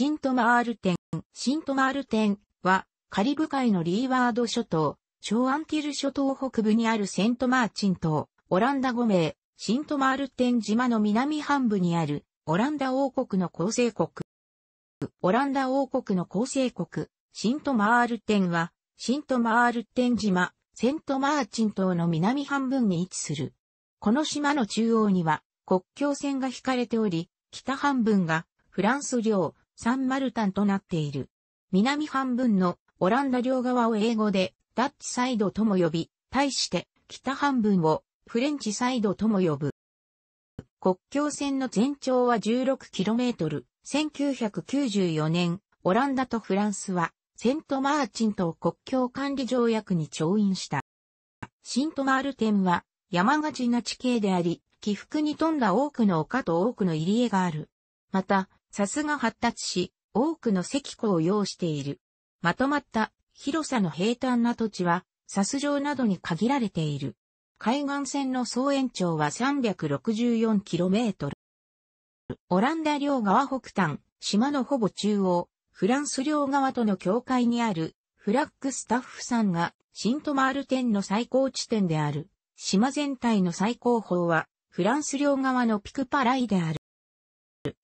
シントマールテン。シントマールテンは、カリブ海のリーワード諸島、小アンティル諸島北部にあるセントマーチン島、オランダ語名、シントマールテン島の南半部にある、オランダ王国の構成国。オランダ王国の構成国、シントマールテンは、シントマールテン島、セントマーチン島の南半分に位置する。この島の中央には、国境線が引かれており、北半分が、フランス領、サンマルタンとなっている。南半分のオランダ両側を英語でダッチサイドとも呼び、対して北半分をフレンチサイドとも呼ぶ。国境線の全長は 16km。1994年、オランダとフランスはセントマーチンと国境管理条約に調印した。シントマールテンは山がちな地形であり、起伏に富んだ多くの丘と多くの入り江がある。また、さすが発達し、多くの石庫を要している。まとまった広さの平坦な土地は、サス場などに限られている。海岸線の総延長は 364km。オランダ両側北端、島のほぼ中央、フランス両側との境界にあるフラッグスタッフさんがシントマール店の最高地点である。島全体の最高峰はフランス両側のピクパライである。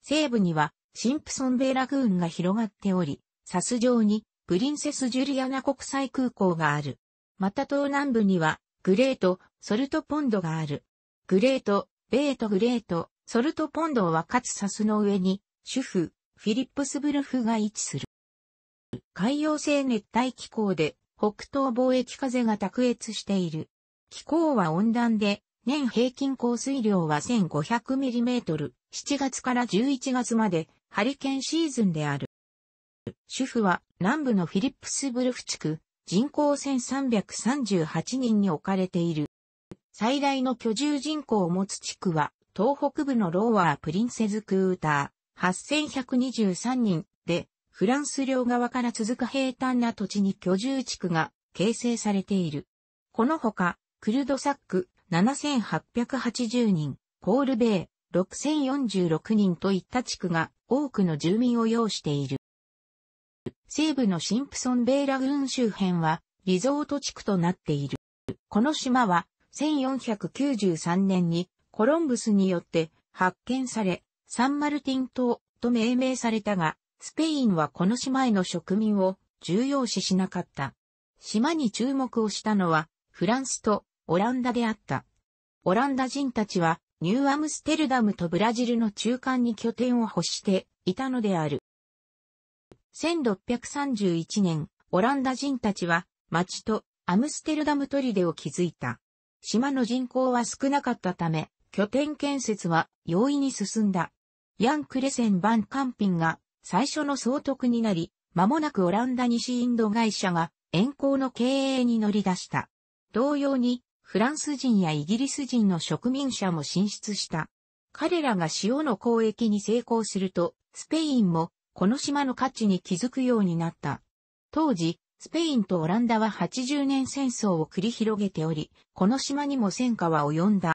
西部にはシンプソンベイラグーンが広がっており、サス上にプリンセス・ジュリアナ国際空港がある。また東南部にはグレート・ソルトポンドがある。グレート、ベート・グレート、ソルトポンドはかつサスの上に主婦、フィリップスブルフが位置する。海洋性熱帯気候で北東貿易風が卓越している。気候は温暖で年平均降水量は 1500mm、7月から11月まで、ハリケーンシーズンである。主婦は南部のフィリップスブルフ地区、人口1338人に置かれている。最大の居住人口を持つ地区は、東北部のローワープリンセズクーター、8123人で、フランス領側から続く平坦な土地に居住地区が形成されている。このほか、クルドサック、7880人、コールベイ、6046人といった地区が多くの住民を要している。西部のシンプソンベイラグーン周辺はリゾート地区となっている。この島は1493年にコロンブスによって発見され、サンマルティン島と命名されたが、スペインはこの島への植民を重要視しなかった。島に注目をしたのはフランスとオランダであった。オランダ人たちは、ニューアムステルダムとブラジルの中間に拠点を欲していたのである。1631年、オランダ人たちは、町とアムステルダム砦を築いた。島の人口は少なかったため、拠点建設は容易に進んだ。ヤン・クレセン・バン・カンピンが最初の総督になり、間もなくオランダ西インド会社が遠行の経営に乗り出した。同様に、フランス人やイギリス人の植民者も進出した。彼らが塩の交易に成功すると、スペインもこの島の価値に気づくようになった。当時、スペインとオランダは80年戦争を繰り広げており、この島にも戦火は及んだ。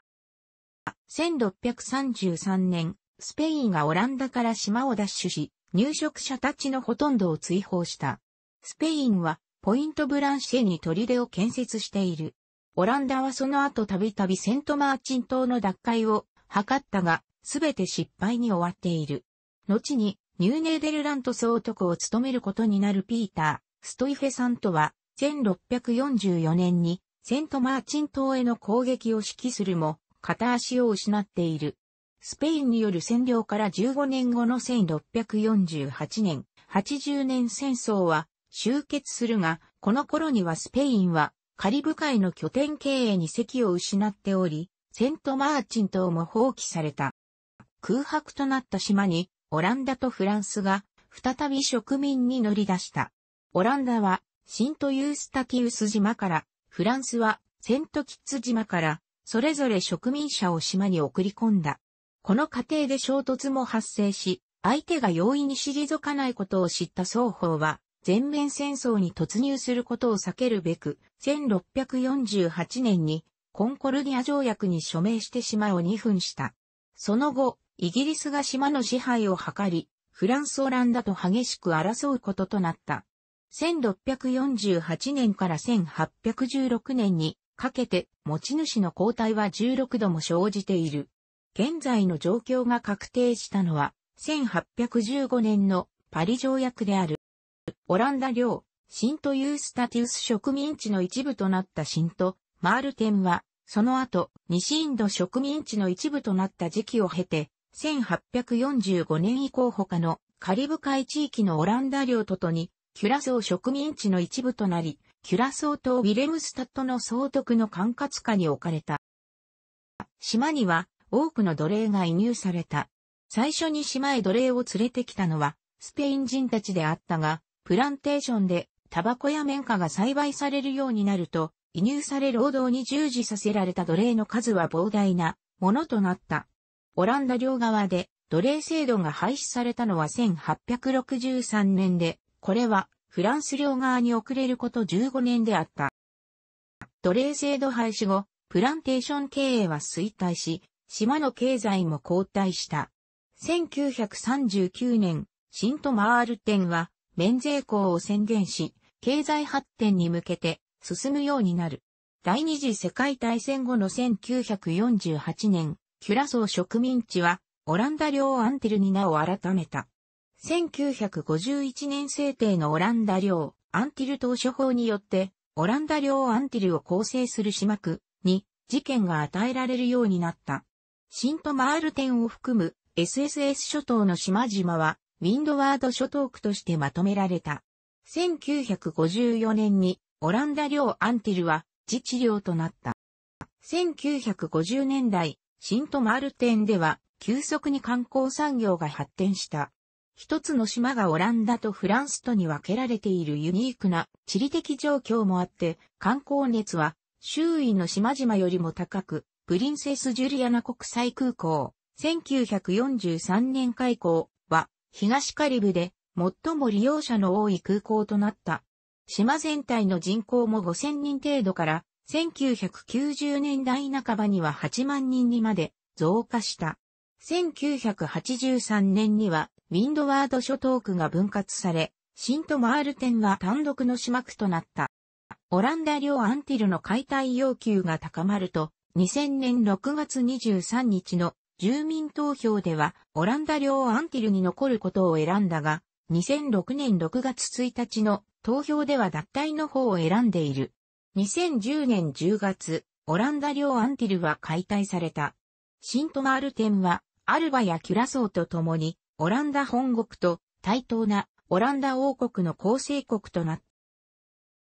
1633年、スペインがオランダから島を奪取し、入植者たちのほとんどを追放した。スペインは、ポイントブランシェに砦を建設している。オランダはその後たびたびセントマーチン島の奪回を図ったが、すべて失敗に終わっている。後に、ニューネーデルラント総督を務めることになるピーター、ストイフェさんとは、1644年に、セントマーチン島への攻撃を指揮するも、片足を失っている。スペインによる占領から15年後の1648年、80年戦争は終結するが、この頃にはスペインはカリブ海の拠点経営に席を失っており、セントマーチン島も放棄された。空白となった島に、オランダとフランスが、再び植民に乗り出した。オランダは、シントユースタキウス島から、フランスは、セントキッズ島から、それぞれ植民者を島に送り込んだ。この過程で衝突も発生し、相手が容易に退かないことを知った双方は、全面戦争に突入することを避けるべく、1648年にコンコルディア条約に署名して島を2分した。その後、イギリスが島の支配を図り、フランス・オランダと激しく争うこととなった。1648年から1816年にかけて持ち主の交代は16度も生じている。現在の状況が確定したのは1815年のパリ条約である。オランダ領、シントユースタティウス植民地の一部となったシント、マールテンは、その後、西インド植民地の一部となった時期を経て、1845年以降他のカリブ海地域のオランダ領ととに、キュラソー植民地の一部となり、キュラソー島ウィレムスタットの総督の管轄下に置かれた。島には多くの奴隷が移入された。最初に島へ奴隷を連れてきたのはスペイン人たちであったが、プランテーションでタバコや綿花が栽培されるようになると、移入され労働に従事させられた奴隷の数は膨大なものとなった。オランダ両側で奴隷制度が廃止されたのは1863年で、これはフランス両側に遅れること15年であった。奴隷制度廃止後、プランテーション経営は衰退し、島の経済も後退した。1939年、シントマール店は免税港を宣言し、経済発展に向けて進むようになる。第二次世界大戦後の1948年、キュラソー植民地はオランダ領アンティルに名を改めた。1951年制定のオランダ領アンティル島処法によって、オランダ領アンティルを構成する島区に事件が与えられるようになった。シントマールテンを含む SSS 諸島の島々はウィンドワード諸島区としてまとめられた。1954年にオランダ領アンティルは自治領となった。1950年代、シントマルテンでは急速に観光産業が発展した。一つの島がオランダとフランスとに分けられているユニークな地理的状況もあって、観光熱は周囲の島々よりも高く、プリンセス・ジュリアナ国際空港、1943年開港、東カリブで最も利用者の多い空港となった。島全体の人口も5000人程度から1990年代半ばには8万人にまで増加した。1983年にはウィンドワード諸島区が分割され、シントマール店は単独の島区となった。オランダ領アンティルの解体要求が高まると、2000年6月23日の住民投票ではオランダ領アンティルに残ることを選んだが、2006年6月1日の投票では脱退の方を選んでいる。2010年10月、オランダ領アンティルは解体された。シントマール店は、アルバやキュラソーと共に、オランダ本国と対等なオランダ王国の構成国となっ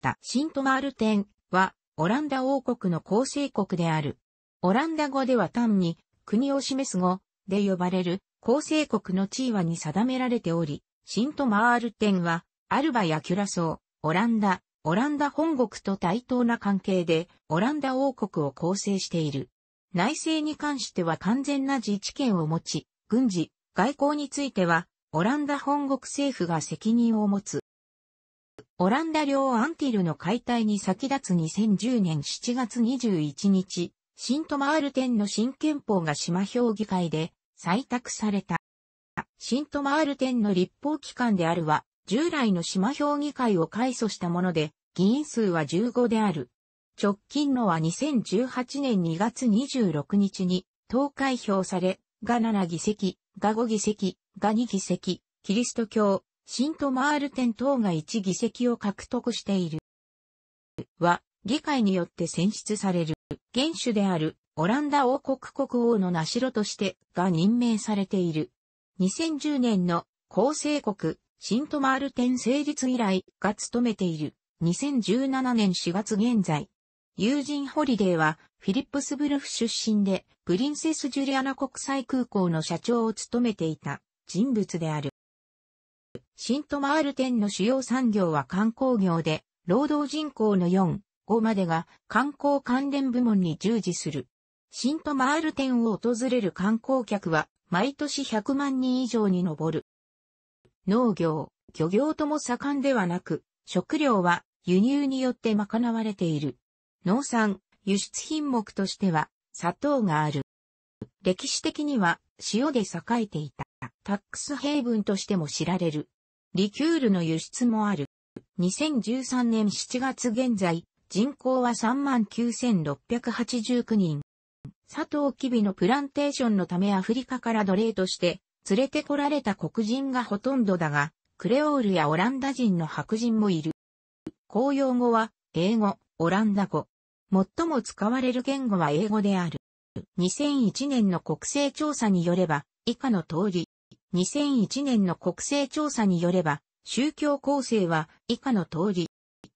た。シントマール店は、オランダ王国の構成国である。オランダ語では単に国を示す語で呼ばれる構成国の地位はに定められており、シントマールンは、アルバやキュラソー、オランダ、オランダ本国と対等な関係で、オランダ王国を構成している。内政に関しては完全な自治権を持ち、軍事、外交については、オランダ本国政府が責任を持つ。オランダ領アンティルの解体に先立つ2010年7月21日、新トマール天の新憲法が島評議会で採択された。新トマール天の立法機関であるは、従来の島評議会を改組したもので、議員数は15である。直近のは2018年2月26日に投開票され、が7議席、が5議席、が2議席、キリスト教、新トマール天等が1議席を獲得している。は、議会によって選出される。元首であるオランダ王国国王の名代としてが任命されている。2010年の構成国シントマールテン成立以来が務めている。2017年4月現在。友人ホリデーはフィリップスブルフ出身でプリンセス・ジュリアナ国際空港の社長を務めていた人物である。シントマールテンの主要産業は観光業で労働人口の4、こまでが観光関連部門に従事する。新都マール店を訪れる観光客は毎年100万人以上に上る。農業、漁業とも盛んではなく、食料は輸入によって賄われている。農産、輸出品目としては砂糖がある。歴史的には塩で栄えていたタックスヘイブンとしても知られる。リキュールの輸出もある。2013年7月現在、人口は39,689人。佐藤キビのプランテーションのためアフリカから奴隷として連れてこられた黒人がほとんどだが、クレオールやオランダ人の白人もいる。公用語は英語、オランダ語。最も使われる言語は英語である。2001年の国勢調査によれば、以下の通り。2001年の国勢調査によれば、宗教構成は以下の通り。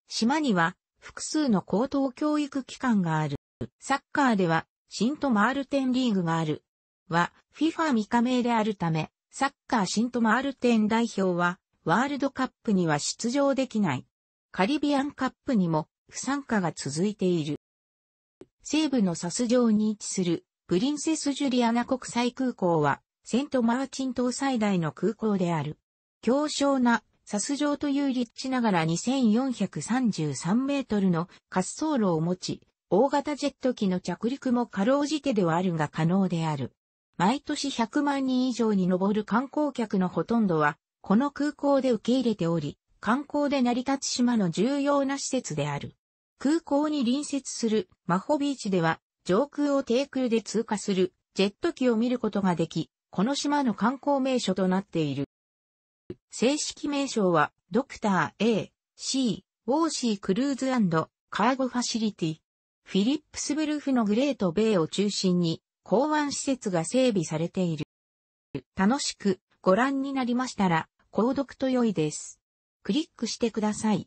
島には複数の高等教育機関がある。サッカーでは、シントマールテンリーグがある。は、FIFA 未加盟であるため、サッカーシントマールテン代表は、ワールドカップには出場できない。カリビアンカップにも不参加が続いている。西部のサス上に位置するプリンセス・ジュリアナ国際空港はセント・マーチン島最大の空港である。強小なサス状という立地ながら2433メートルの滑走路を持ち、大型ジェット機の着陸も過労時じてではあるが可能である。毎年100万人以上に上る観光客のほとんどは、この空港で受け入れており、観光で成り立つ島の重要な施設である。空港に隣接するマホビーチでは、上空を低空で通過するジェット機を見ることができ、この島の観光名所となっている。正式名称は、ドクター A、C、ウォーシークルーズカーゴファシリティ。フィリップスブルフのグレートベイを中心に、港湾施設が整備されている。楽しくご覧になりましたら、購読と良いです。クリックしてください。